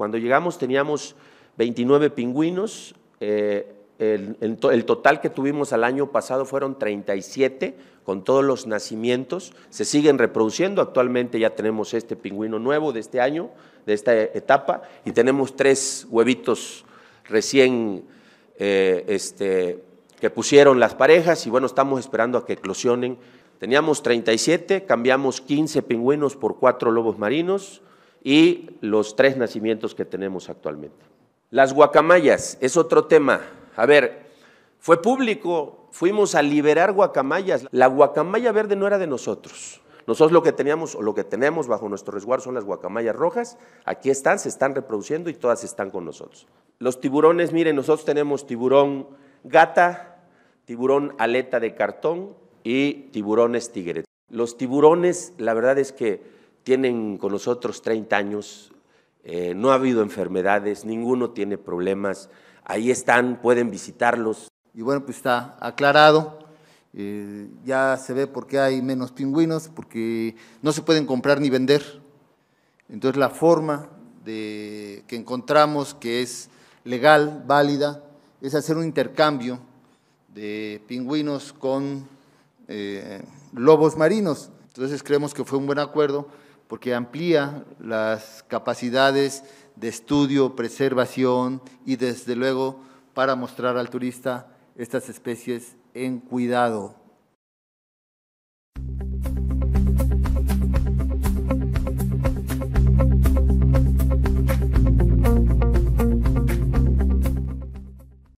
Cuando llegamos teníamos 29 pingüinos, eh, el, total que tuvimos al año pasado fueron 37 con todos los nacimientos, se siguen reproduciendo, actualmente ya tenemos este pingüino nuevo de este año, de esta etapa, y tenemos tres huevitos recién eh, este, que pusieron las parejas y bueno, estamos esperando a que eclosionen. Teníamos 37, cambiamos 15 pingüinos por cuatro lobos marinos, y los tres nacimientos que tenemos actualmente. Las guacamayas es otro tema. A ver, fue público, fuimos a liberar guacamayas. La guacamaya verde no era de nosotros. Nosotros lo que teníamos o lo que tenemos bajo nuestro resguardo son las guacamayas rojas. Aquí están, se están reproduciendo y todas están con nosotros. Los tiburones, miren, nosotros tenemos tiburón gata, tiburón aleta de cartón y tiburones tigre. Los tiburones, la verdad es que tienen con nosotros 30 años, eh, no ha habido enfermedades, ninguno tiene problemas, ahí están, pueden visitarlos. Y bueno, pues está aclarado, eh, ya se ve por qué hay menos pingüinos, porque no se pueden comprar ni vender. Entonces la forma de, que encontramos que es legal, válida, es hacer un intercambio de pingüinos con eh, lobos marinos. Entonces creemos que fue un buen acuerdo porque amplía las capacidades de estudio, preservación y desde luego para mostrar al turista estas especies en cuidado.